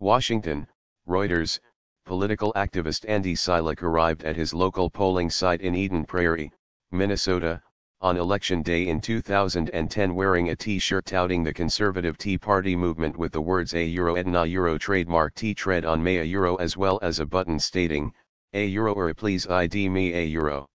Washington, Reuters, political activist Andy Silek arrived at his local polling site in Eden Prairie, Minnesota, on election day in 2010 wearing a t-shirt touting the conservative Tea Party movement with the words a euro et na euro trademark T tread on May a euro as well as a button stating, a euro or please ID me a euro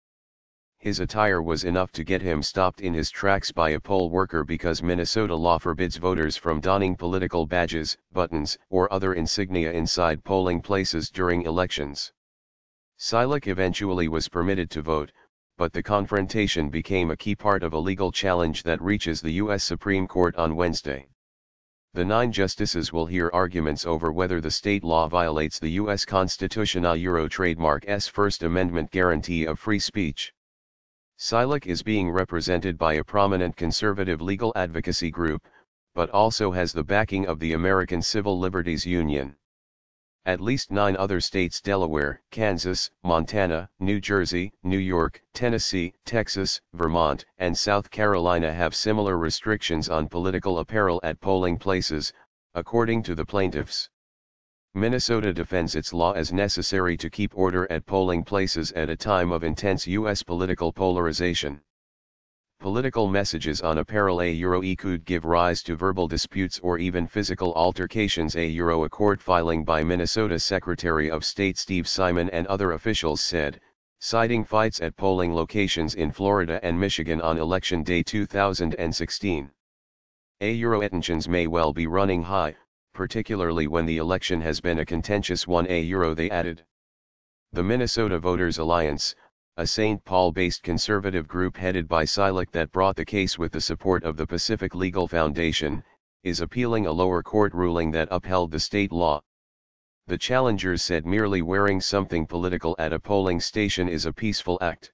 his attire was enough to get him stopped in his tracks by a poll worker because Minnesota law forbids voters from donning political badges, buttons, or other insignia inside polling places during elections. Silek eventually was permitted to vote, but the confrontation became a key part of a legal challenge that reaches the U.S. Supreme Court on Wednesday. The nine justices will hear arguments over whether the state law violates the U.S. Constitution a Euro trademark's First Amendment guarantee of free speech. Silic is being represented by a prominent conservative legal advocacy group, but also has the backing of the American Civil Liberties Union. At least nine other states Delaware, Kansas, Montana, New Jersey, New York, Tennessee, Texas, Vermont, and South Carolina have similar restrictions on political apparel at polling places, according to the plaintiffs. Minnesota defends its law as necessary to keep order at polling places at a time of intense U.S. political polarization. Political messages on apparel a euro could give rise to verbal disputes or even physical altercations a euro accord filing by Minnesota Secretary of State Steve Simon and other officials said, citing fights at polling locations in Florida and Michigan on election day 2016. A euro ettensions may well be running high, particularly when the election has been a contentious one. A euro they added. The Minnesota Voters Alliance, a St. Paul-based conservative group headed by Silek that brought the case with the support of the Pacific Legal Foundation, is appealing a lower court ruling that upheld the state law. The challengers said merely wearing something political at a polling station is a peaceful act.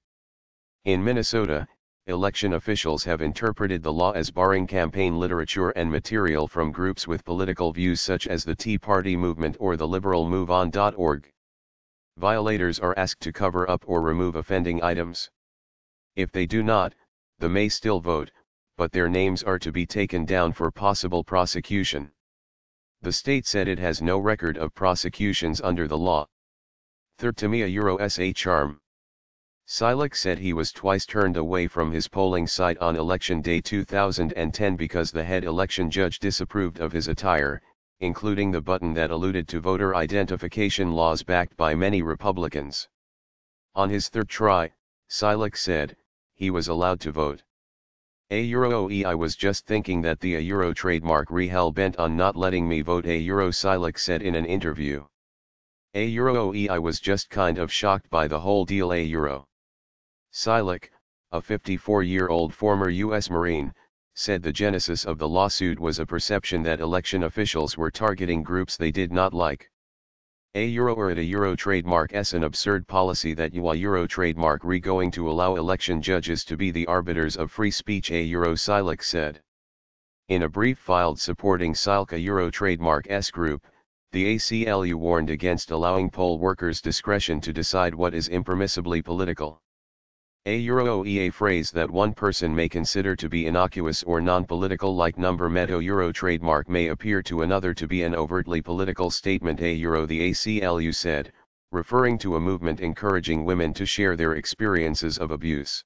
In Minnesota, election officials have interpreted the law as barring campaign literature and material from groups with political views such as the Tea Party movement or the liberal MoveOn.org. Violators are asked to cover up or remove offending items. If they do not, they may still vote, but their names are to be taken down for possible prosecution. The state said it has no record of prosecutions under the law. Third to me a Euro Silek said he was twice turned away from his polling site on election day 2010 because the head election judge disapproved of his attire, including the button that alluded to voter identification laws backed by many Republicans. On his third try, Silek said, he was allowed to vote. A Euro I was just thinking that the A Euro trademark rehell bent on not letting me vote A Euro Silek said in an interview. A Euro I was just kind of shocked by the whole deal A Euro. Silek, a 54-year-old former U.S. Marine, said the genesis of the lawsuit was a perception that election officials were targeting groups they did not like. A euro or at a euro trademark s an absurd policy that you a euro trademark re going to allow election judges to be the arbiters of free speech a euro Silek said. In a brief filed supporting Silka euro trademark s group, the ACLU warned against allowing poll workers discretion to decide what is impermissibly political. A euro phrase that one person may consider to be innocuous or non-political like number meta euro trademark may appear to another to be an overtly political statement A euro the ACLU said, referring to a movement encouraging women to share their experiences of abuse.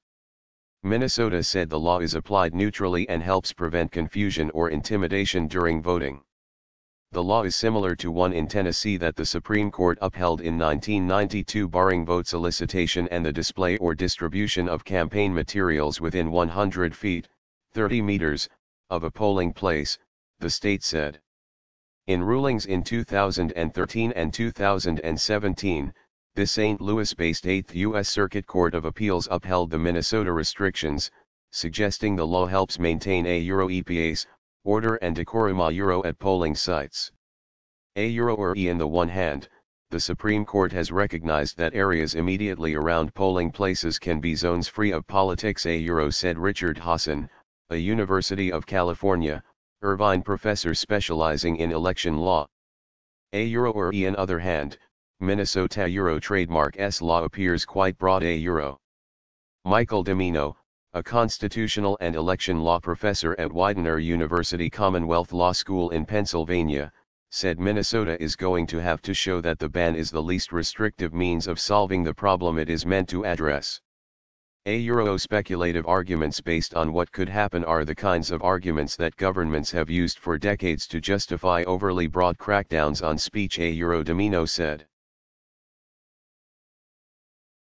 Minnesota said the law is applied neutrally and helps prevent confusion or intimidation during voting. The law is similar to one in Tennessee that the Supreme Court upheld in 1992 barring vote solicitation and the display or distribution of campaign materials within 100 feet, 30 meters, of a polling place, the state said. In rulings in 2013 and 2017, the St. Louis-based 8th U.S. Circuit Court of Appeals upheld the Minnesota restrictions, suggesting the law helps maintain a Euro EPA's, order and decorum a euro at polling sites. A euro or e in the one hand, the Supreme Court has recognized that areas immediately around polling places can be zones free of politics a euro said Richard Hassan, a University of California, Irvine professor specializing in election law. A euro or e in other hand, Minnesota euro trademark S law appears quite broad a euro. Michael Domino, a constitutional and election law professor at Widener University Commonwealth Law School in Pennsylvania, said Minnesota is going to have to show that the ban is the least restrictive means of solving the problem it is meant to address. A Euro speculative arguments based on what could happen are the kinds of arguments that governments have used for decades to justify overly broad crackdowns on speech A Euro Domino said.